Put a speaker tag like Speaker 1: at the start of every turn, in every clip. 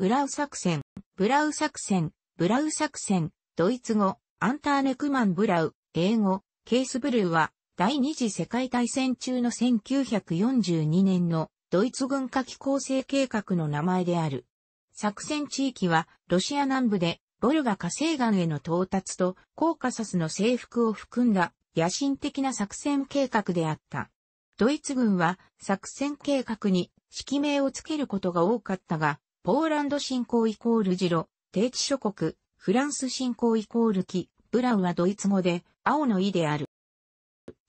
Speaker 1: ブラウ作戦、ブラウ作戦、ブラウ作戦、ドイツ語、アンターネクマン・ブラウ、英語、ケースブルーは、第二次世界大戦中の1942年のドイツ軍火器構成計画の名前である。作戦地域は、ロシア南部で、ボルガ火星岩への到達と、コーカサスの征服を含んだ、野心的な作戦計画であった。ドイツ軍は、作戦計画に、指揮名をつけることが多かったが、ポーランド侵攻イコールジロ、低地諸国、フランス侵攻イコールキ、ブラウはドイツ語で、青の意である。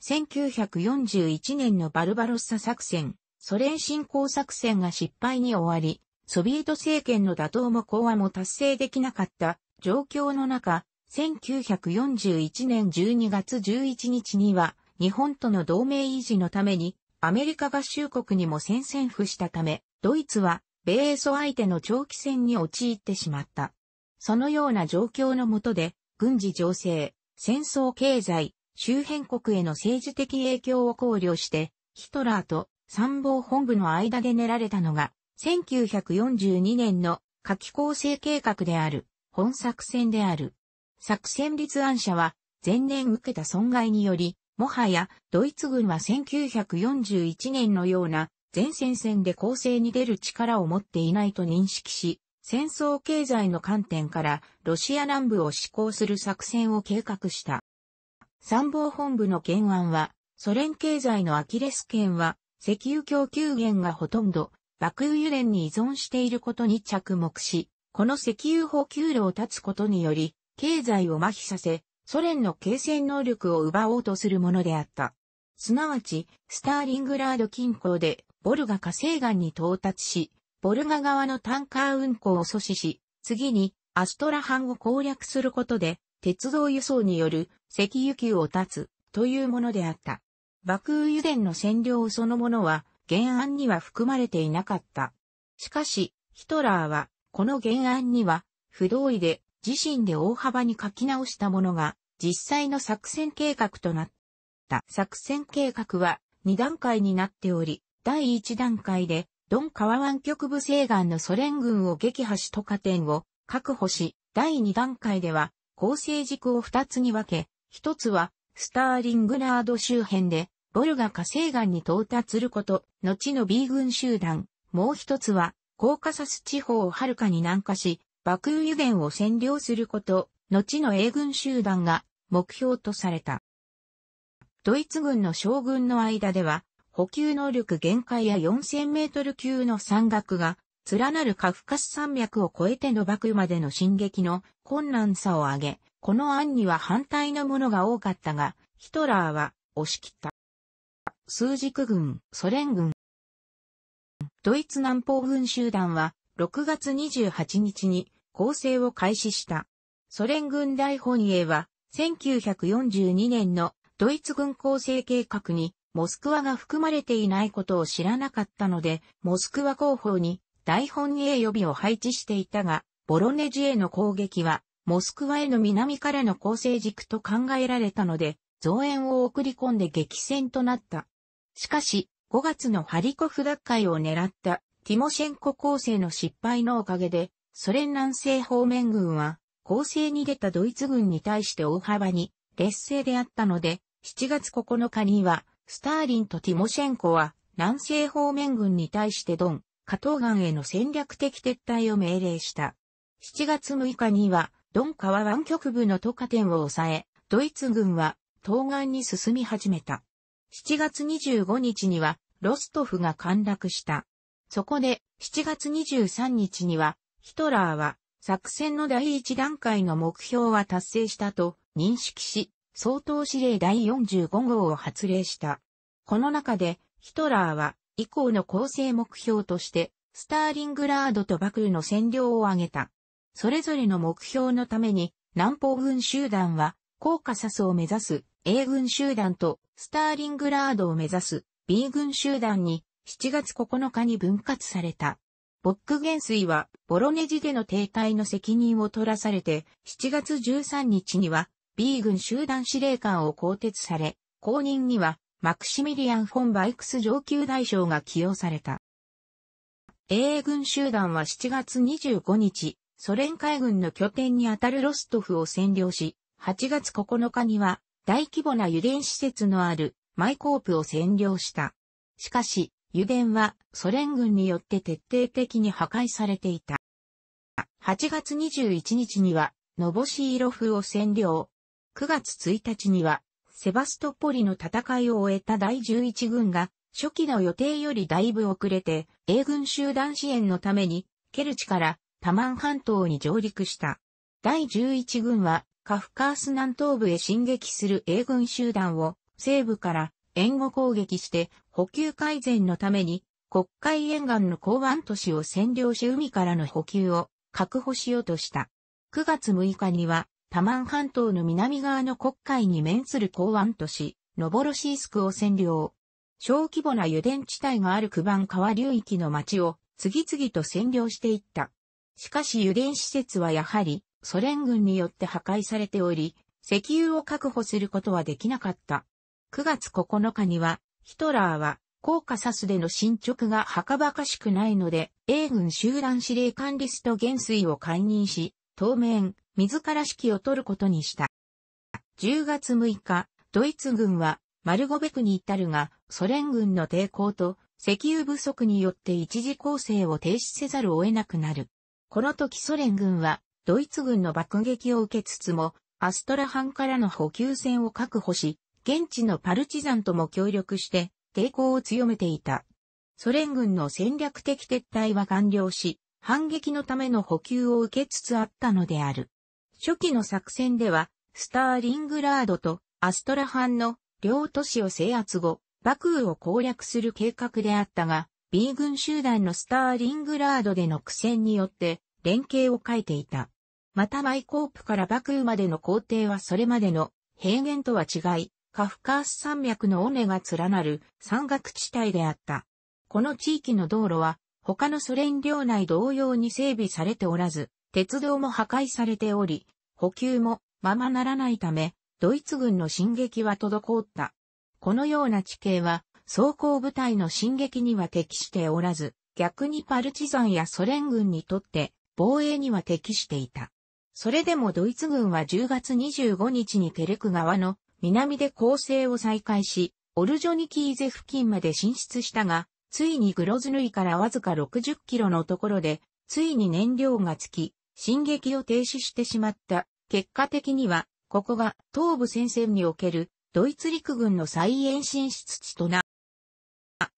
Speaker 1: 1941年のバルバロッサ作戦、ソ連侵攻作戦が失敗に終わり、ソビエト政権の打倒も講和も達成できなかった状況の中、1941年12月11日には、日本との同盟維持のために、アメリカ合衆国にも宣戦布したため、ドイツは米ソ相手の長期戦に陥ってしまった。そのような状況のもとで、軍事情勢、戦争経済、周辺国への政治的影響を考慮して、ヒトラーと参謀本部の間で練られたのが、1942年の夏季構成計画である、本作戦である。作戦立案者は、前年受けた損害により、もはや、ドイツ軍は1941年のような前線戦で攻勢に出る力を持っていないと認識し、戦争経済の観点からロシア南部を施行する作戦を計画した。参謀本部の懸案は、ソ連経済のアキレス腱は、石油供給源がほとんど、爆油油田に依存していることに着目し、この石油補給路を断つことにより、経済を麻痺させ、ソ連の形成能力を奪おうとするものであった。すなわち、スターリングラード近郊でボルガ火星岩に到達し、ボルガ側のタンカー運行を阻止し、次にアストラハンを攻略することで、鉄道輸送による石油球を断つというものであった。爆雨油田の占領そのものは原案には含まれていなかった。しかし、ヒトラーはこの原案には不同意で自身で大幅に書き直したものが実際の作戦計画となった。作戦計画は2段階になっており、第1段階で、ドンカワ湾局部西岸のソ連軍を撃破し都下点を確保し、第2段階では、構成軸を2つに分け、1つは、スターリングナード周辺で、ボルガ火星岸に到達すること、後の B 軍集団、もう一つは、コーカサス地方を遥かに南下し、爆ク油源を占領すること、後の A 軍集団が目標とされた。ドイツ軍の将軍の間では、補給能力限界や4000メートル級の山岳が、連なるカフカス山脈を越えての雨までの進撃の困難さを挙げ、この案には反対のものが多かったが、ヒトラーは押し切った。数軸軍、ソ連軍。ドイツ南方軍集団は6月28日に攻勢を開始した。ソ連軍大本営は1942年のドイツ軍構成計画にモスクワが含まれていないことを知らなかったので、モスクワ広報に大本営予備を配置していたが、ボロネジへの攻撃は、モスクワへの南からの構成軸と考えられたので、増援を送り込んで激戦となった。しかし、5月のハリコフ奪回を狙ったティモシェンコ構成の失敗のおかげで、ソ連南西方面軍は、攻勢に出たドイツ軍に対して大幅に劣勢であったので、7月9日にはスターリンとティモシェンコは南西方面軍に対してドン、加ガンへの戦略的撤退を命令した。7月6日には、ドン川湾局部のトカ点を抑え、ドイツ軍は東岸に進み始めた。7月25日には、ロストフが陥落した。そこで、7月23日には、ヒトラーは、作戦の第一段階の目標は達成したと認識し、総統指令第45号を発令した。この中で、ヒトラーは、以降の構成目標として、スターリングラードとバクルの占領を挙げた。それぞれの目標のために、南方軍集団は、コーカサスを目指す A 軍集団と、スターリングラードを目指す B 軍集団に、7月9日に分割された。ボック元帥は、ボロネジでの停滞の責任を取らされて、7月13日には、B 軍集団司令官を更迭され、後任には、マクシミリアン・フォン・バイクス上級大将が起用された。A 軍集団は7月25日、ソ連海軍の拠点にあたるロストフを占領し、8月9日には大規模な油田施設のあるマイコープを占領した。しかし、油田はソ連軍によって徹底的に破壊されていた。8月21日には、ノボシーロフを占領。9月1日には、セバストポリの戦いを終えた第11軍が、初期の予定よりだいぶ遅れて、英軍集団支援のために、ケルチからタマン半島に上陸した。第11軍は、カフカース南東部へ進撃する英軍集団を、西部から援護攻撃して、補給改善のために、国会沿岸の港湾都市を占領し海からの補給を確保しようとした。9月6日には、タマン半島の南側の国海に面する港湾都市、ノボロシースクを占領。小規模な油田地帯がある九番川流域の町を次々と占領していった。しかし油田施設はやはりソ連軍によって破壊されており、石油を確保することはできなかった。9月9日には、ヒトラーは、コーカサスでの進捗がはかばかしくないので、英軍集団司令官リスト元帥を解任し、当面、自ら指揮を取ることにした。10月6日、ドイツ軍はマルゴベクに至るが、ソ連軍の抵抗と石油不足によって一時攻勢を停止せざるを得なくなる。この時ソ連軍はドイツ軍の爆撃を受けつつも、アストラハンからの補給線を確保し、現地のパルチザンとも協力して抵抗を強めていた。ソ連軍の戦略的撤退は完了し、反撃のための補給を受けつつあったのである。初期の作戦では、スターリングラードとアストラハンの両都市を制圧後、バクーを攻略する計画であったが、B 軍集団のスターリングラードでの苦戦によって連携を欠いていた。またマイコープからバクーまでの工程はそれまでの平原とは違い、カフカース山脈の尾根が連なる山岳地帯であった。この地域の道路は他のソ連領内同様に整備されておらず、鉄道も破壊されており、補給もままならないため、ドイツ軍の進撃は滞った。このような地形は、装甲部隊の進撃には適しておらず、逆にパルチザンやソ連軍にとって防衛には適していた。それでもドイツ軍は10月25日にテレク川の南で攻勢を再開し、オルジョニキーゼ付近まで進出したが、ついにグロズヌイからわずか60キロのところで、ついに燃料が尽き、進撃を停止してしまった。結果的には、ここが東部戦線におけるドイツ陸軍の再延伸出地とな。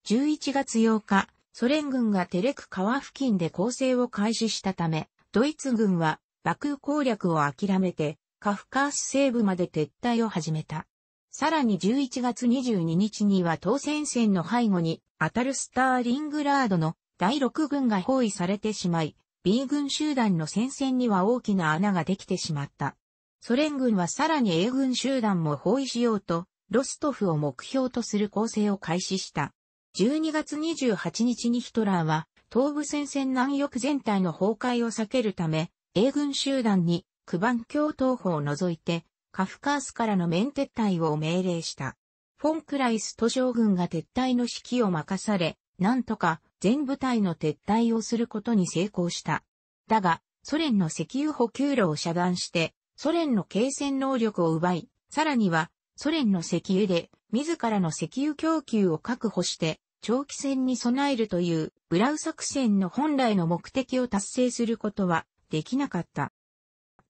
Speaker 1: 11月8日、ソ連軍がテレク川付近で攻勢を開始したため、ドイツ軍は爆攻略を諦めて、カフカース西部まで撤退を始めた。さらに11月22日には当戦線の背後に当たるスターリングラードの第6軍が包囲されてしまい、B 軍集団の戦線には大きな穴ができてしまった。ソ連軍はさらに A 軍集団も包囲しようと、ロストフを目標とする構成を開始した。12月28日にヒトラーは、東部戦線南翼全体の崩壊を避けるため、英軍集団に、クバン共闘法を除いて、カフカースからの面撤退を命令した。フォンクライス都将軍が撤退の指揮を任され、なんとか全部隊の撤退をすることに成功した。だが、ソ連の石油補給路を遮断して、ソ連の継戦能力を奪い、さらには、ソ連の石油で、自らの石油供給を確保して、長期戦に備えるという、ブラウ作戦の本来の目的を達成することは、できなかった。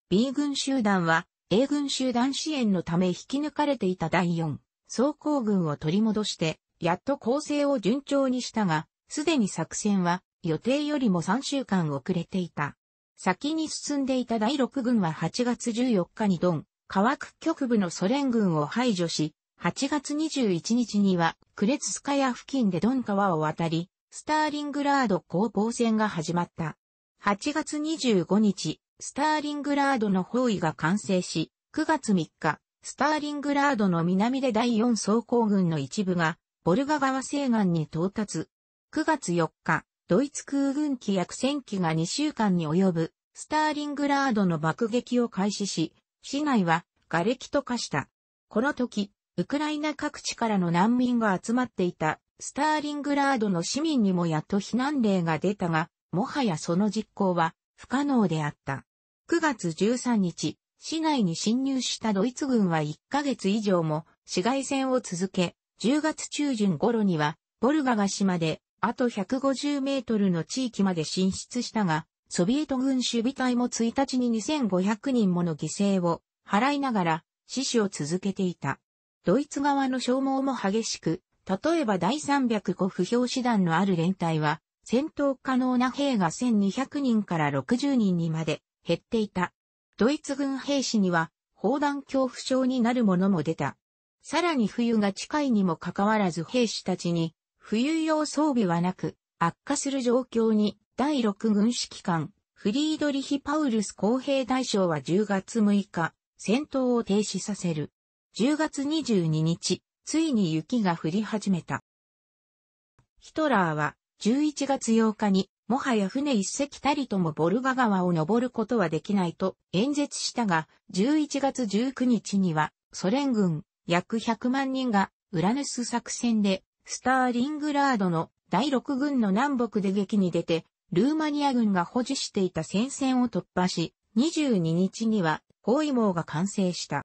Speaker 1: B 軍集団は、A 軍集団支援のため引き抜かれていた第4、装甲軍を取り戻して、やっと構成を順調にしたが、すでに作戦は予定よりも3週間遅れていた。先に進んでいた第6軍は8月14日にドン、川区局部のソ連軍を排除し、8月21日にはクレツスカヤ付近でドン川を渡り、スターリングラード攻防戦が始まった。8月25日、スターリングラードの包囲が完成し、9月3日、スターリングラードの南で第4装甲軍の一部がボルガ川西岸に到達。9月4日、ドイツ空軍機約1000機が2週間に及ぶ、スターリングラードの爆撃を開始し、市内は瓦礫と化した。この時、ウクライナ各地からの難民が集まっていた、スターリングラードの市民にもやっと避難令が出たが、もはやその実行は不可能であった。9月13日、市内に侵入したドイツ軍は1ヶ月以上も市街戦を続け、10月中旬頃には、ボルガが島で、あと150メートルの地域まで進出したが、ソビエト軍守備隊も1日に2500人もの犠牲を払いながら死守を続けていた。ドイツ側の消耗も激しく、例えば第305不評師団のある連隊は、戦闘可能な兵が1200人から60人にまで減っていた。ドイツ軍兵士には、砲弾恐怖症になる者も出た。さらに冬が近いにもかかわらず兵士たちに冬用装備はなく悪化する状況に第6軍指揮官フリードリヒ・パウルス公平大将は10月6日戦闘を停止させる。10月22日、ついに雪が降り始めた。ヒトラーは11月8日にもはや船一隻たりともボルガ川を登ることはできないと演説したが、11月19日にはソ連軍約100万人がウラヌス作戦でスターリングラードの第6軍の南北で撃に出て、ルーマニア軍が保持していた戦線を突破し、22日には包囲網が完成した。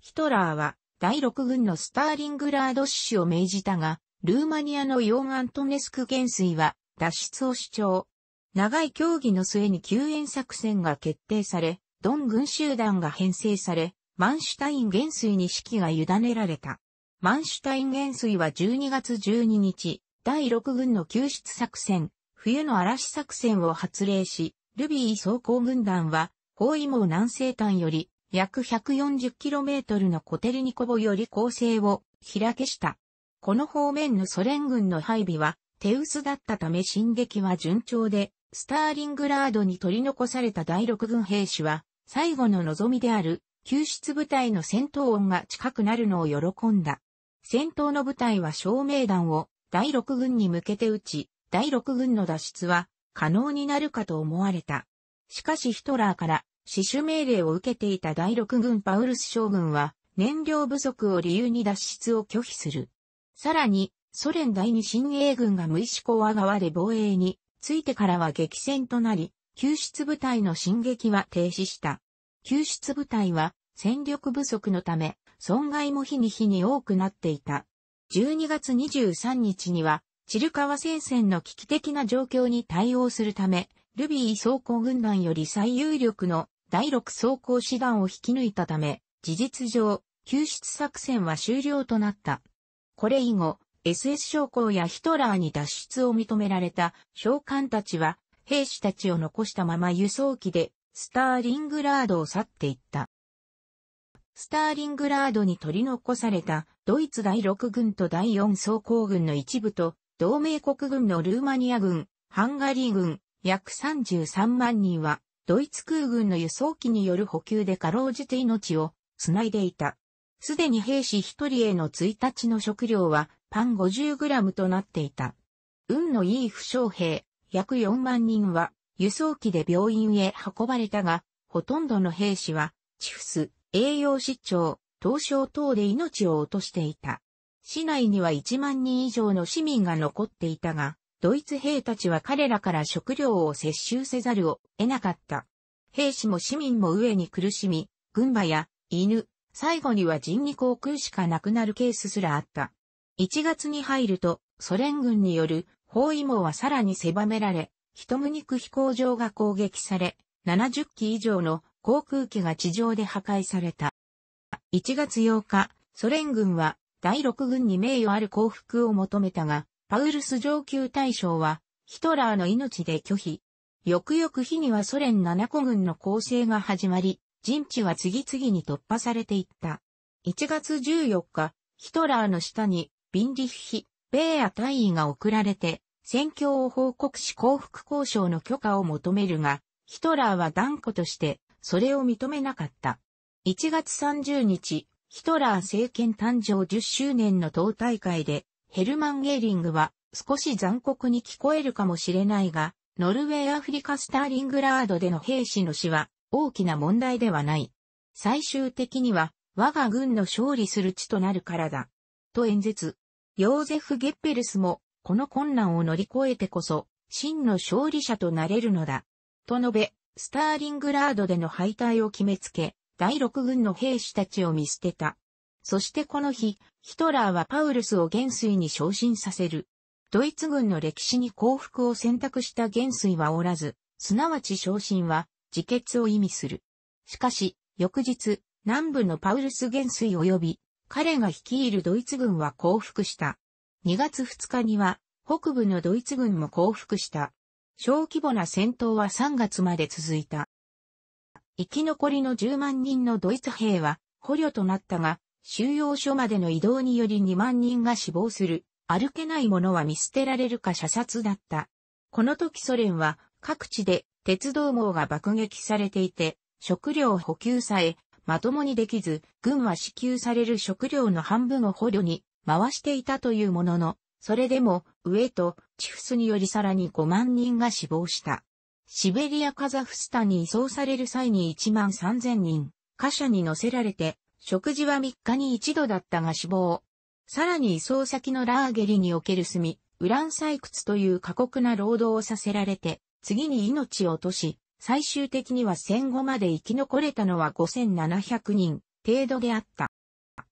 Speaker 1: ヒトラーは第6軍のスターリングラード死守を命じたが、ルーマニアのヨーン・アントネスク元帥は脱出を主張。長い協議の末に救援作戦が決定され、ドン軍集団が編成され、マンシュタイン元帥に指揮が委ねられた。マンシュタイン元帥は12月12日、第6軍の救出作戦、冬の嵐作戦を発令し、ルビー装甲軍団は、包囲網南西端より、約 140km のコテルニコボより攻勢を開けした。この方面のソ連軍の配備は手薄だったため進撃は順調で、スターリングラードに取り残された第6軍兵士は、最後の望みである救出部隊の戦闘音が近くなるのを喜んだ。戦闘の部隊は照明弾を第6軍に向けて撃ち、第6軍の脱出は可能になるかと思われた。しかしヒトラーから死守命令を受けていた第6軍パウルス将軍は燃料不足を理由に脱出を拒否する。さらに、ソ連第二新英軍が無意志コア側で防衛についてからは激戦となり、救出部隊の進撃は停止した。救出部隊は戦力不足のため、損害も日に日に多くなっていた。12月23日には、チルカワ戦線の危機的な状況に対応するため、ルビー装甲軍団より最有力の第6装甲師団を引き抜いたため、事実上、救出作戦は終了となった。これ以後、SS 将校やヒトラーに脱出を認められた将官たちは、兵士たちを残したまま輸送機でスターリングラードを去っていった。スターリングラードに取り残されたドイツ第6軍と第4装甲軍の一部と同盟国軍のルーマニア軍、ハンガリー軍約33万人はドイツ空軍の輸送機による補給でかろうじて命をつないでいた。すでに兵士一人への1日の食料はパン 50g となっていた。運のいい負傷兵約4万人は輸送機で病院へ運ばれたが、ほとんどの兵士は、チフス、栄養失調、凍傷等で命を落としていた。市内には1万人以上の市民が残っていたが、ドイツ兵たちは彼らから食料を接収せざるを得なかった。兵士も市民も上に苦しみ、軍馬や犬、最後には人肉を食うしかなくなるケースすらあった。1月に入ると、ソ連軍による包囲網はさらに狭められ、ヒトムニク飛行場が攻撃され、70機以上の航空機が地上で破壊された。1月8日、ソ連軍は第6軍に名誉ある降伏を求めたが、パウルス上級大将はヒトラーの命で拒否。翌々日にはソ連7個軍の攻勢が始まり、陣地は次々に突破されていった。1月14日、ヒトラーの下に、ビンリッヒ、ベーア大尉が送られて、戦況を報告し降伏交渉の許可を求めるが、ヒトラーは断固としてそれを認めなかった。1月30日、ヒトラー政権誕生10周年の党大会で、ヘルマン・ゲーリングは少し残酷に聞こえるかもしれないが、ノルウェーアフリカスターリングラードでの兵士の死は大きな問題ではない。最終的には我が軍の勝利する地となるからだ。と演説。ヨーゼフ・ゲッペルスもこの困難を乗り越えてこそ、真の勝利者となれるのだ。と述べ、スターリングラードでの敗退を決めつけ、第六軍の兵士たちを見捨てた。そしてこの日、ヒトラーはパウルスを元帥に昇進させる。ドイツ軍の歴史に降伏を選択した元帥はおらず、すなわち昇進は自決を意味する。しかし、翌日、南部のパウルス元帥及び、彼が率いるドイツ軍は降伏した。2月2日には、北部のドイツ軍も降伏した。小規模な戦闘は3月まで続いた。生き残りの10万人のドイツ兵は捕虜となったが、収容所までの移動により2万人が死亡する。歩けない者は見捨てられるか射殺だった。この時ソ連は各地で鉄道網が爆撃されていて、食料補給さえまともにできず、軍は支給される食料の半分を捕虜に回していたというものの、それでも、上と、チフスによりさらに5万人が死亡した。シベリア・カザフスタに移送される際に1万3000人、貨車に乗せられて、食事は3日に一度だったが死亡。さらに移送先のラーゲリにおける炭、ウラン採掘という過酷な労働をさせられて、次に命を落とし、最終的には戦後まで生き残れたのは5700人程度であった。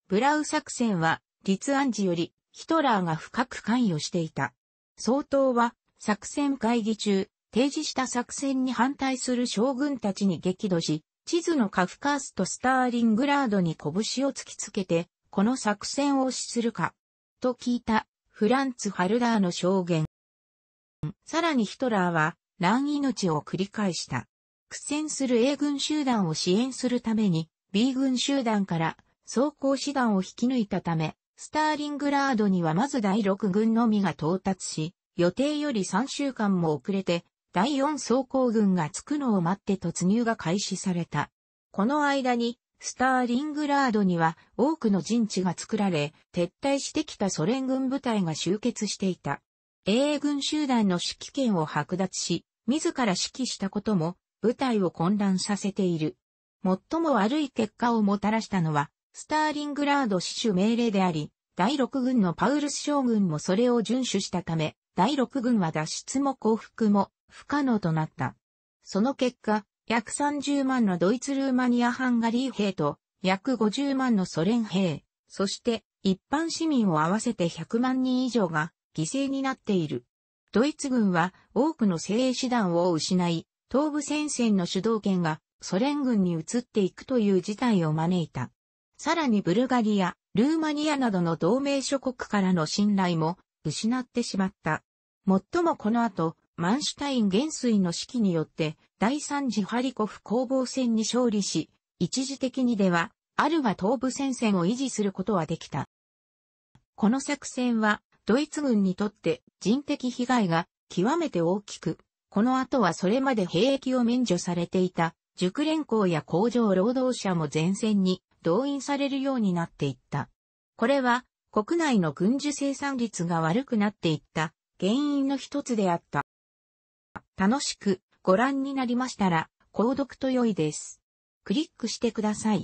Speaker 1: ブラウ作戦は立案時よりヒトラーが深く関与していた。総統は作戦会議中、提示した作戦に反対する将軍たちに激怒し、地図のカフカースとスターリングラードに拳を突きつけて、この作戦を死するか、と聞いたフランツ・ハルダーの証言。さらにヒトラーは乱命を繰り返した。苦戦する A 軍集団を支援するために B 軍集団から走行師団を引き抜いたため、スターリングラードにはまず第6軍のみが到達し、予定より3週間も遅れて、第4装甲軍が着くのを待って突入が開始された。この間に、スターリングラードには多くの陣地が作られ、撤退してきたソ連軍部隊が集結していた。英軍集団の指揮権を剥奪し、自ら指揮したことも、部隊を混乱させている。最も悪い結果をもたらしたのは、スターリングラード死守命令であり、第六軍のパウルス将軍もそれを遵守したため、第六軍は脱出も降伏も不可能となった。その結果、約30万のドイツ・ルーマニア・ハンガリー兵と、約50万のソ連兵、そして一般市民を合わせて100万人以上が犠牲になっている。ドイツ軍は多くの精鋭手団を失い、東部戦線の主導権がソ連軍に移っていくという事態を招いた。さらにブルガリア、ルーマニアなどの同盟諸国からの信頼も失ってしまった。もっともこの後、マンシュタイン元帥の指揮によって第三次ハリコフ攻防戦に勝利し、一時的にでは、あるが東部戦線を維持することはできた。この作戦は、ドイツ軍にとって人的被害が極めて大きく、この後はそれまで兵役を免除されていた熟練工や工場労働者も前線に動員されるようになっていった。これは国内の軍需生産率が悪くなっていった原因の一つであった。楽しくご覧になりましたら、購読と良いです。クリックしてください。